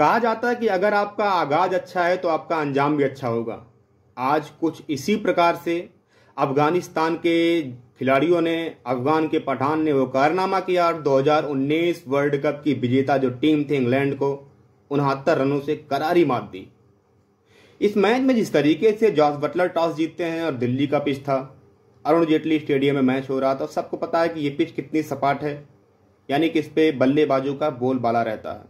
कहा जाता है कि अगर आपका आगाज अच्छा है तो आपका अंजाम भी अच्छा होगा आज कुछ इसी प्रकार से अफगानिस्तान के खिलाड़ियों ने अफगान के पठान ने वो कारनामा किया और 2019 वर्ल्ड कप की विजेता जो टीम थी इंग्लैंड को उनहत्तर रनों से करारी मात दी इस मैच में जिस तरीके से जॉर्ज बटलर टॉस जीतते हैं और दिल्ली का पिच था अरुण जेटली स्टेडियम में मैच हो रहा था सबको पता है कि ये पिच कितनी सपाट है यानी कि इस पर बल्लेबाजों का बोलबाला रहता है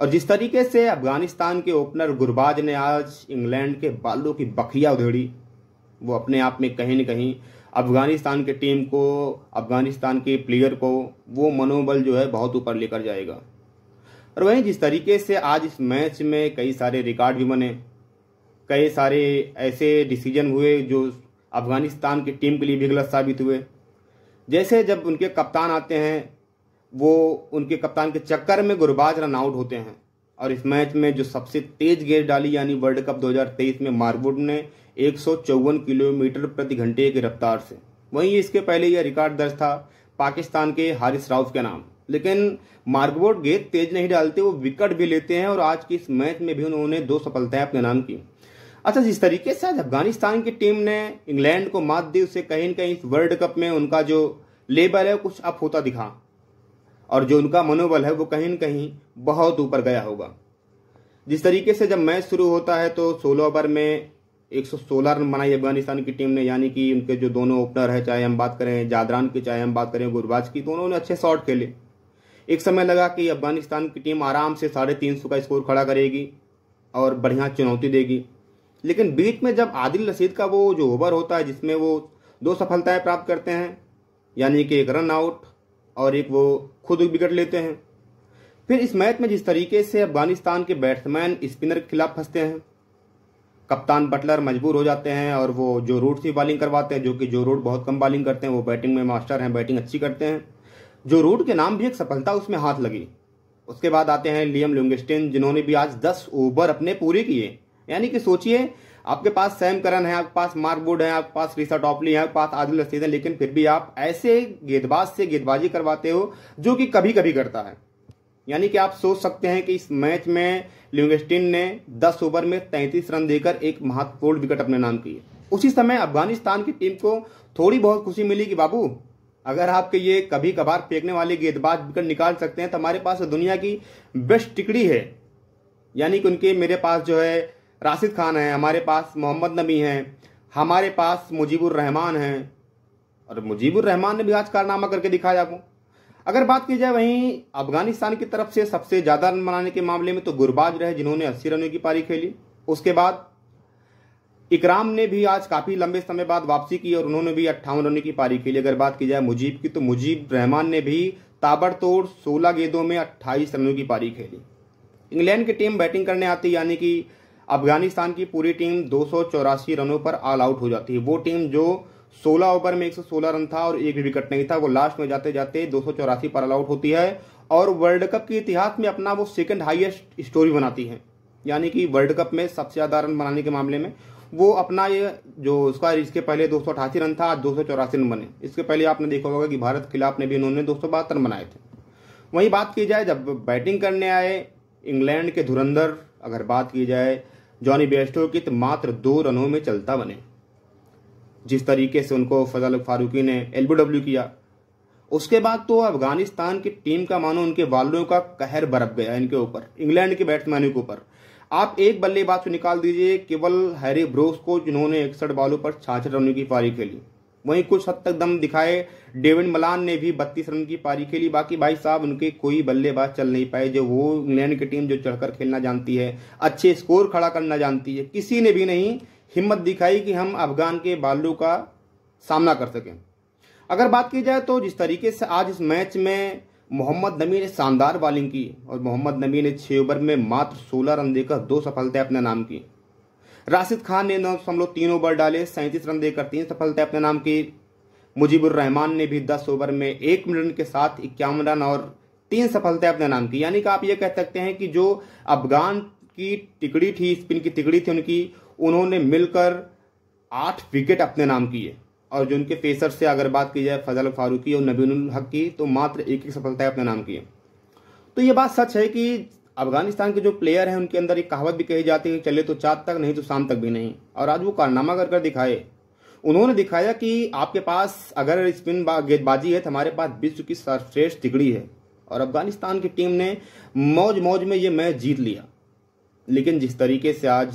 और जिस तरीके से अफगानिस्तान के ओपनर गुरबाज ने आज इंग्लैंड के बालों की बखिया उधेड़ी वो अपने आप में कहीं न कहीं अफगानिस्तान के टीम को अफगानिस्तान के प्लेयर को वो मनोबल जो है बहुत ऊपर लेकर जाएगा और वहीं जिस तरीके से आज इस मैच में कई सारे रिकॉर्ड भी बने कई सारे ऐसे डिसीजन हुए जो अफगानिस्तान की टीम के लिए भी गलत साबित हुए जैसे जब उनके कप्तान आते हैं वो उनके कप्तान के चक्कर में गुरबाज रन आउट होते हैं और इस मैच में जो सबसे तेज गेंद डाली यानी वर्ल्ड कप 2023 में मार्वुड ने एक किलोमीटर प्रति घंटे की रफ्तार से वहीं इसके पहले यह रिकॉर्ड दर्ज था पाकिस्तान के हारिस राउफ के नाम लेकिन मार्कबोर्ड गेंद तेज नहीं डालते वो विकेट भी लेते हैं और आज की इस मैच में भी उन्होंने दो सफलताएं अपने नाम की अच्छा जिस तरीके से आज अफगानिस्तान की टीम ने इंग्लैंड को मात दी उससे कहीं ना कहीं इस वर्ल्ड कप में उनका जो लेबल है कुछ अप होता दिखा और जो उनका मनोबल है वो कहीं ना कहीं बहुत ऊपर गया होगा जिस तरीके से जब मैच शुरू होता है तो सोलह ओवर में 116 रन बनाई अफगानिस्तान की टीम ने यानी कि उनके जो दोनों ओपनर है चाहे हम बात करें जादरान की चाहे हम बात करें गुरबाज की दोनों तो ने अच्छे शॉट खेले एक समय लगा कि अफगानिस्तान की टीम आराम से साढ़े तीन सौ का स्कोर खड़ा करेगी और बढ़िया चुनौती देगी लेकिन बीच में जब आदिल रशीद का वो जो ओवर होता है जिसमें वो दो सफलताएं प्राप्त करते हैं यानी कि एक रन आउट और एक वो खुद विकेट लेते हैं फिर इस मैच में जिस तरीके से अफगानिस्तान के बैट्समैन स्पिनर के खिलाफ फंसते हैं कप्तान बटलर मजबूर हो जाते हैं और वो जो रूट से बॉलिंग करवाते हैं जो कि जो रूट बहुत कम बॉलिंग करते हैं वो बैटिंग में मास्टर हैं बैटिंग अच्छी करते हैं जो रूट के नाम भी एक सफलता उसमें हाथ लगी उसके बाद आते हैं लियम लुंगस्टिन जिन्होंने भी आज दस ओवर अपने पूरे किए यानी कि सोचिए आपके पास सैम करन है आपके पास मार्क मार्कवुड है आपके पास रिसा टॉपली है आपके पास आदिल रसीद है लेकिन फिर भी आप ऐसे गेंदबाज से गेंदबाजी करवाते हो जो कि कभी कभी करता है यानी कि आप सोच सकते हैं कि इस मैच में लिविंगस्टीन ने 10 ओवर में 33 रन देकर एक महत्वपूर्ण विकेट अपने नाम किए उसी समय अफगानिस्तान की टीम को थोड़ी बहुत खुशी मिली कि बाबू अगर आपके ये कभी कभार फेंकने वाले गेंदबाज विकेट निकाल सकते हैं तो हमारे पास दुनिया की बेस्ट टिकड़ी है यानी कि उनके मेरे पास जो है राशिद खान हैं हमारे पास मोहम्मद नबी हैं हमारे पास मुजीबुर रहमान हैं और मुजीबुर रहमान ने भी आज कारनामा करके दिखाया आपको अगर बात की जाए वहीं अफगानिस्तान की तरफ से सबसे ज़्यादा रन बनाने के मामले में तो गुरबाज रहे जिन्होंने अस्सी रनों की पारी खेली उसके बाद इकराम ने भी आज काफ़ी लंबे समय बाद वापसी की और उन्होंने भी अट्ठावन रनों की पारी खेली अगर बात की जाए मुजीब की तो मुजीब रहमान ने भी ताबड़तोड़ सोलह गेंदों में अट्ठाईस रनों की पारी खेली इंग्लैंड की टीम बैटिंग करने आती यानी कि अफगानिस्तान की पूरी टीम दो रनों पर ऑल आउट हो जाती है वो टीम जो 16 ओवर में 116 रन था और एक भी विकेट नहीं था वो लास्ट में जाते जाते दो पर ऑल आउट होती है और वर्ल्ड कप के इतिहास में अपना वो सेकंड हाईएस्ट स्टोरी बनाती है यानी कि वर्ल्ड कप में सबसे ज़्यादा रन बनाने के मामले में वो अपना ये जो उसका इसके पहले दो रन था आज दो रन बने इसके पहले आपने देखा होगा कि भारत के खिलाफ ने भी उन्होंने दो रन बनाए थे वहीं बात की जाए जब बैटिंग करने आए इंग्लैंड के धुरंधर अगर बात की जाए जॉनी बेस्टो कित तो मात्र दो रनों में चलता बने जिस तरीके से उनको फजल फारूकी ने एलबीडब्ल्यू किया उसके बाद तो अफगानिस्तान की टीम का मानो उनके वालों का कहर बरप गया इनके ऊपर इंग्लैंड के बैट्समैनों के ऊपर आप एक बल्लेबाज को निकाल दीजिए केवल हैरी ब्रोस को जिन्होंने इकसठ बॉलों पर छाछठ रनों की पारी खेली वहीं कुछ हद तक दम दिखाए डेविड मलान ने भी बत्तीस रन की पारी खेली बाकी भाई साहब उनके कोई बल्लेबाज चल नहीं पाए जो वो इंग्लैंड की टीम जो चढ़कर खेलना जानती है अच्छे स्कोर खड़ा करना जानती है किसी ने भी नहीं हिम्मत दिखाई कि हम अफगान के बालों का सामना कर सकें अगर बात की जाए तो जिस तरीके से आज इस मैच में मोहम्मद नबी ने शानदार बॉलिंग की और मोहम्मद नबी ने छह ओवर में मात्र 16 रन देकर दो सफलताएं अपने नाम की राशिद खान ने नौ दशमलव तीन ओवर डाले सैंतीस रन देकर तीन सफलता अपने नाम की मुजीबुर रहमान ने भी दस ओवर में एक रन के साथ इक्यावन रन और तीन सफलता अपने नाम की यानी कि आप ये कह सकते हैं कि जो अफगान की टिकड़ी थी स्पिन की टिकड़ी थी उनकी उन्होंने मिलकर आठ विकेट अपने नाम किए और जो उनके पेसर से अगर बात की जाए फजल फारूकी और नबीन हक की तो मात्र एक एक सफलता अपने नाम की है तो ये बात सच है कि अफगानिस्तान के जो प्लेयर हैं उनके अंदर एक कहावत भी कही जाती है चले तो चाँद तक नहीं तो शाम तक भी नहीं और आज वो कारनामा कर कर दिखाए उन्होंने दिखाया कि आपके पास अगर स्पिन गेंदबाजी है तो हमारे पास विश्व की सर्वश्रेष्ठ तिगड़ी है और अफगानिस्तान की टीम ने मौज मौज में ये मैच जीत लिया लेकिन जिस तरीके से आज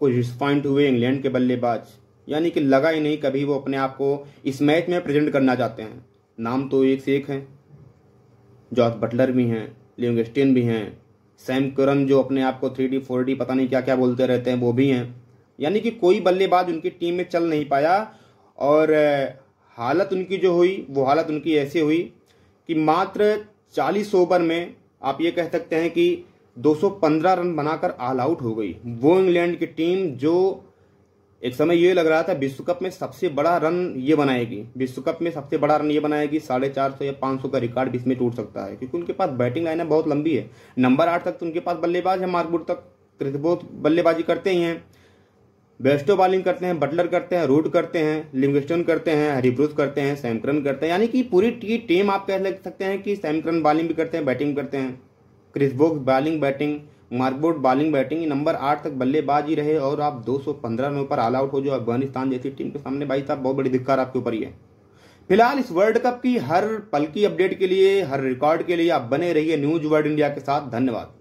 कुछ रिस्पॉइंट हुए इंग्लैंड के बल्लेबाज यानी कि लगा ही नहीं कभी वो अपने आप को इस मैच में प्रेजेंट करना चाहते हैं नाम तो एक से एक हैं जॉर्ज बटलर भी हैं लियोंग भी हैं सैम करम जो अपने आप को थ्री डी फोर डी पता नहीं क्या क्या बोलते रहते हैं वो भी हैं यानी कि कोई बल्लेबाज उनकी टीम में चल नहीं पाया और हालत उनकी जो हुई वो हालत उनकी ऐसी हुई कि मात्र चालीस ओवर में आप ये कह सकते हैं कि 215 रन बनाकर ऑल आउट हो गई वो इंग्लैंड की टीम जो एक समय ये लग रहा था विश्व कप में सबसे बड़ा रन ये बनाएगी विश्व कप में सबसे बड़ा रन ये बनाएगी साढ़े चार सौ या पांच सौ का रिकॉर्ड भी इसमें टूट सकता है क्योंकि उनके पास बैटिंग है बहुत लंबी है नंबर आठ तक तो उनके पास बल्लेबाज है मार्कबुट तक बहुत बल्लेबाजी करते ही हैं बेस्टो बॉलिंग करते हैं बटलर करते हैं रूट करते हैं लिंगस्टन करते हैं हरिब्रूथ करते हैं सैमक्रन करते हैं यानी कि पूरी टी टीम आप कह सकते हैं कि सैमक्रन बॉलिंग भी करते हैं बैटिंग करते हैं क्रिस बॉलिंग बैटिंग मार्कबोर्ड बॉलिंग बैटिंग नंबर आठ तक बल्लेबाज ही रहे और आप 215 रनों पर ऑल आउट हो जो अफगानिस्तान जैसी टीम के सामने भाई साहब बहुत बड़ी धिक्कार आपके ऊपर ही है फिलहाल इस वर्ल्ड कप की हर पल की अपडेट के लिए हर रिकॉर्ड के लिए आप बने रहिए न्यूज वर्ल्ड इंडिया के साथ धन्यवाद